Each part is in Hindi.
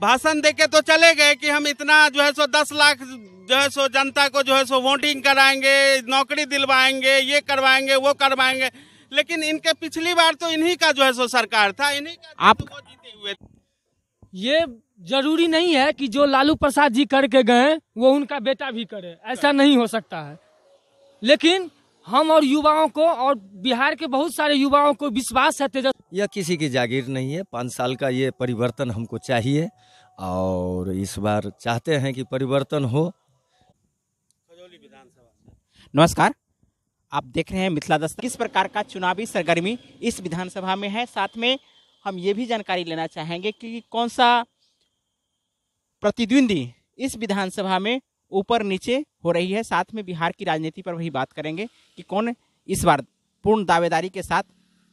भाषण दे के तो चले गए कि हम इतना जो है सो दस लाख जो है सो जनता को जो है सो वोटिंग कराएंगे नौकरी दिलवाएंगे ये करवाएंगे वो करवाएंगे लेकिन इनके पिछली बार तो इन्हीं का जो है सो सरकार था इन्हीं का आप तो जीते हुए ये जरूरी नहीं है कि जो लालू प्रसाद जी करके गए वो उनका बेटा भी करे ऐसा नहीं हो सकता है लेकिन हम और युवाओं को और बिहार के बहुत सारे युवाओं को विश्वास है तेजस यह किसी की जागीर नहीं है पाँच साल का ये परिवर्तन हमको चाहिए और इस बार चाहते हैं कि परिवर्तन हो नमस्कार आप देख रहे हैं मिथिला दस्तक किस प्रकार का चुनावी सरगर्मी इस विधानसभा में है साथ में हम ये भी जानकारी लेना चाहेंगे कि कौन सा प्रतिद्वंदी इस विधानसभा में ऊपर नीचे हो रही है साथ में बिहार की राजनीति पर वही बात करेंगे कि कौन इस बार पूर्ण दावेदारी के साथ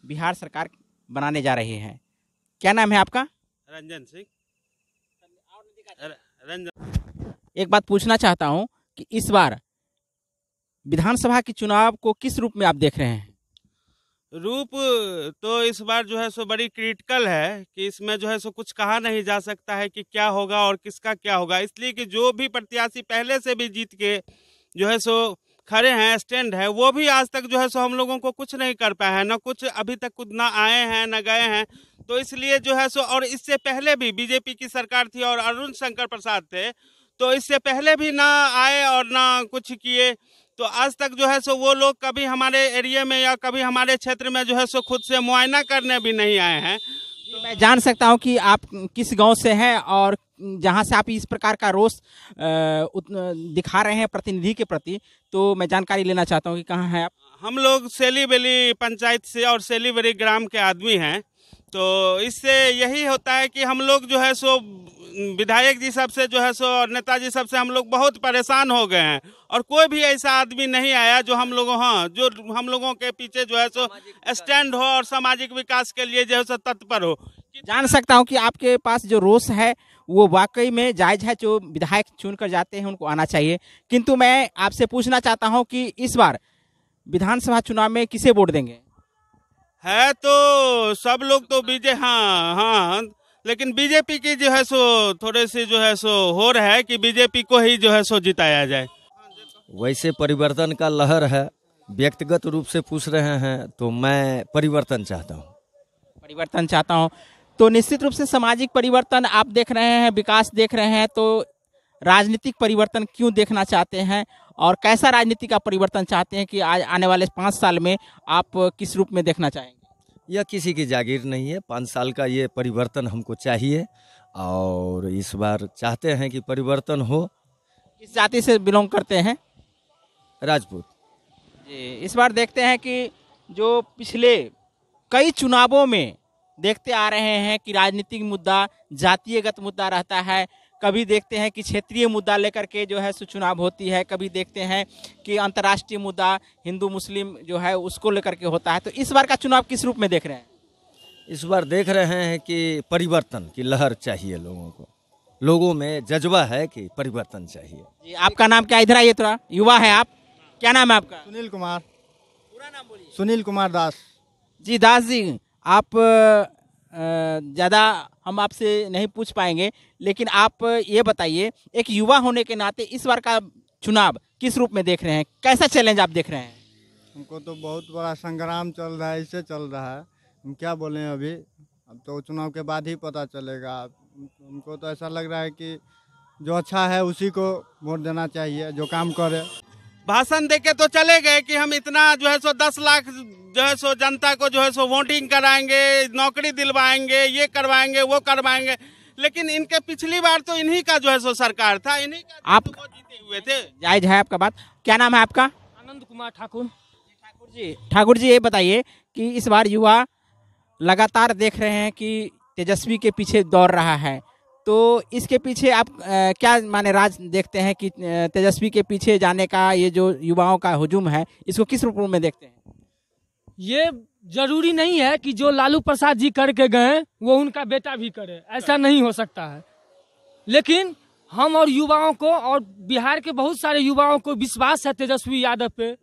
बिहार सरकार बनाने जा रही है क्या नाम है आपका रंजन सिंह रंजन एक बात पूछना चाहता हूँ कि इस बार विधानसभा के चुनाव को किस रूप में आप देख रहे हैं रूप तो इस बार जो है सो बड़ी क्रिटिकल है कि इसमें जो है सो कुछ कहा नहीं जा सकता है कि क्या होगा और किसका क्या होगा इसलिए कि जो भी प्रत्याशी पहले से भी जीत के जो है सो खड़े हैं स्टैंड है वो भी आज तक जो है सो हम लोगों को कुछ नहीं कर पाए हैं ना कुछ अभी तक कुछ ना आए हैं ना गए हैं तो इसलिए जो है सो और इससे पहले भी बीजेपी की सरकार थी और अरुण शंकर प्रसाद थे तो इससे पहले भी ना आए और ना कुछ किए तो आज तक जो है सो वो लोग कभी हमारे एरिया में या कभी हमारे क्षेत्र में जो है सो खुद से मुआयना करने भी नहीं आए हैं तो मैं जान सकता हूँ कि आप किस गांव से हैं और जहाँ से आप इस प्रकार का रोष दिखा रहे हैं प्रतिनिधि के प्रति तो मैं जानकारी लेना चाहता हूँ कि कहाँ हैं आप हम लोग सेलीबेली पंचायत से और सेलीबेली ग्राम के आदमी हैं तो इससे यही होता है कि हम लोग जो है सो विधायक जी सबसे जो है सो और नेता जी सब से हम लोग बहुत परेशान हो गए हैं और कोई भी ऐसा आदमी नहीं आया जो हम लोगों हाँ जो हम लोगों के पीछे जो है सो स्टैंड हो और सामाजिक विकास के लिए जो है सो तत्पर हो जान सकता हूँ कि आपके पास जो रोष है वो वाकई में जायज है जो विधायक चुन कर जाते हैं उनको आना चाहिए किंतु मैं आपसे पूछना चाहता हूँ कि इस बार विधानसभा चुनाव में किसे वोट देंगे है तो सब लोग तो बीजे हाँ हाँ लेकिन बीजेपी की जो है सो थोड़े से जो है सो हो रहा है कि बीजेपी को ही जो है सो जिताया जाए वैसे परिवर्तन का लहर है व्यक्तिगत रूप से पूछ रहे हैं तो मैं परिवर्तन चाहता हूँ परिवर्तन चाहता हूँ तो निश्चित रूप से सामाजिक परिवर्तन आप देख रहे हैं विकास देख रहे हैं तो राजनीतिक परिवर्तन क्यों देखना चाहते हैं और कैसा राजनीति का परिवर्तन चाहते हैं कि आज आने वाले पाँच साल में आप किस रूप में देखना चाहेंगे यह किसी की जागीर नहीं है पाँच साल का ये परिवर्तन हमको चाहिए और इस बार चाहते हैं कि परिवर्तन हो किस जाति से बिलोंग करते हैं राजपूत जी इस बार देखते हैं कि जो पिछले कई चुनावों में देखते आ रहे हैं कि राजनीतिक मुद्दा जातीयगत मुद्दा रहता है कभी देखते हैं कि क्षेत्रीय मुद्दा लेकर के जो है चुनाव होती है कभी देखते हैं कि अंतर्राष्ट्रीय मुद्दा हिंदू मुस्लिम जो है उसको लेकर के होता है तो इस बार का चुनाव किस रूप में देख रहे हैं इस बार देख रहे हैं कि परिवर्तन की लहर चाहिए लोगों को लोगों में जज्बा है कि परिवर्तन चाहिए आपका नाम क्या इधर आइए थोड़ा युवा है आप क्या नाम है आपका सुनील कुमार पूरा नाम बोलिए सुनील कुमार दास जी दास जी आप ज़्यादा हम आपसे नहीं पूछ पाएंगे लेकिन आप ये बताइए एक युवा होने के नाते इस बार का चुनाव किस रूप में देख रहे हैं कैसा चैलेंज आप देख रहे हैं हमको तो बहुत बड़ा संग्राम चल रहा है इससे चल रहा है हम क्या बोले अभी अब तो चुनाव के बाद ही पता चलेगा हमको तो ऐसा लग रहा है कि जो अच्छा है उसी को वोट देना चाहिए जो काम करे भाषण दे के तो चले गए कि हम इतना जो है सो दस लाख जो है सो जनता को जो है सो वोटिंग कराएंगे नौकरी दिलवाएंगे ये करवाएंगे वो करवाएंगे लेकिन इनके पिछली बार तो इन्हीं का जो है सो सरकार था इन्हीं का आप तो जीते हुए थे जायज है आपका बात क्या नाम है आपका आनंद कुमार ठाकुर ठाकुर जी ठाकुर जी ये बताइए कि इस बार युवा लगातार देख रहे हैं कि तेजस्वी के पीछे दौड़ रहा है तो इसके पीछे आप क्या माने राज देखते हैं कि तेजस्वी के पीछे जाने का ये जो युवाओं का हजूम है इसको किस रूप में देखते हैं ये जरूरी नहीं है कि जो लालू प्रसाद जी करके गए वो उनका बेटा भी करे ऐसा नहीं हो सकता है लेकिन हम और युवाओं को और बिहार के बहुत सारे युवाओं को विश्वास है तेजस्वी यादव पे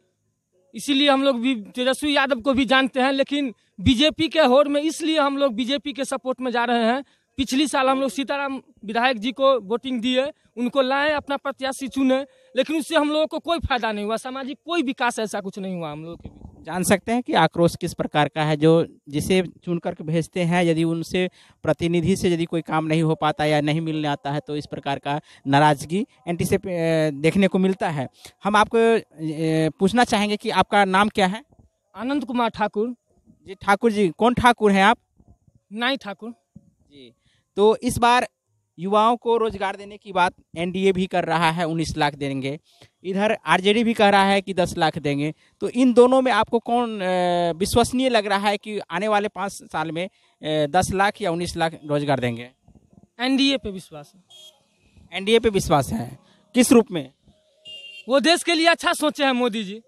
इसीलिए हम लोग भी तेजस्वी यादव को भी जानते हैं लेकिन बीजेपी के होड़ में इसलिए हम लोग बीजेपी के सपोर्ट में जा रहे हैं पिछली साल हम लोग सीताराम विधायक जी को वोटिंग दिए उनको लाए अपना प्रत्याशी चुने लेकिन उससे हम लोगों को कोई फायदा नहीं हुआ सामाजिक कोई विकास ऐसा कुछ नहीं हुआ हम लोग के बीच जान सकते हैं कि आक्रोश किस प्रकार का है जो जिसे चुन करके भेजते हैं यदि उनसे प्रतिनिधि से यदि कोई काम नहीं हो पाता या नहीं मिलने आता है तो इस प्रकार का नाराज़गी एंटीसेप देखने को मिलता है हम आपको पूछना चाहेंगे कि आपका नाम क्या है आनंद कुमार ठाकुर जी ठाकुर जी कौन ठाकुर हैं आप नाई ठाकुर जी तो इस बार युवाओं को रोजगार देने की बात एनडीए भी कर रहा है उन्नीस लाख देंगे इधर आरजेडी भी कह रहा है कि दस लाख देंगे तो इन दोनों में आपको कौन विश्वसनीय लग रहा है कि आने वाले पाँच साल में दस लाख या उन्नीस लाख रोजगार देंगे एनडीए पे विश्वास है एनडीए पे विश्वास है किस रूप में वो देश के लिए अच्छा सोचे हैं मोदी जी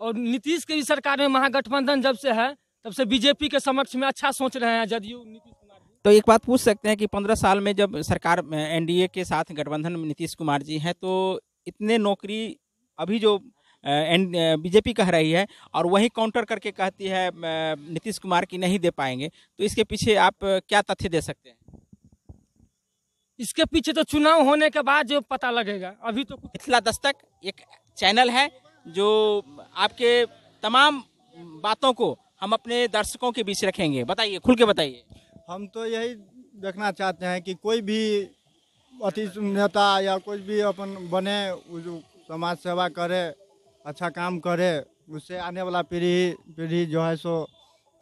और नीतीश के भी सरकार में महागठबंधन जब से है तब से बीजेपी के समक्ष में अच्छा सोच रहे हैं जदयू नीतीश तो एक बात पूछ सकते हैं कि पंद्रह साल में जब सरकार एनडीए के साथ गठबंधन में नीतीश कुमार जी हैं तो इतने नौकरी अभी जो बीजेपी कह रही है और वही काउंटर करके कहती है नीतीश कुमार की नहीं दे पाएंगे तो इसके पीछे आप क्या तथ्य दे सकते हैं इसके पीछे तो चुनाव होने के बाद जो पता लगेगा अभी तो मिथिला दस्तक एक चैनल है जो आपके तमाम बातों को हम अपने दर्शकों के बीच रखेंगे बताइए खुल के बताइए हम तो यही देखना चाहते हैं कि कोई भी अति नेता या कोई भी अपन बने समाज सेवा करे अच्छा काम करे उससे आने वाला पीढ़ी पीढ़ी जो है सो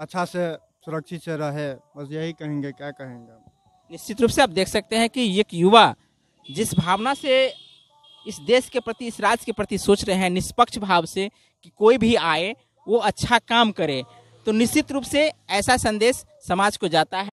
अच्छा से सुरक्षित से रहे बस यही कहेंगे क्या कहेंगे निश्चित रूप से आप देख सकते हैं कि एक युवा जिस भावना से इस देश के प्रति इस राज्य के प्रति सोच रहे हैं निष्पक्ष भाव से कि कोई भी आए वो अच्छा काम करे तो निश्चित रूप से ऐसा संदेश समाज को जाता है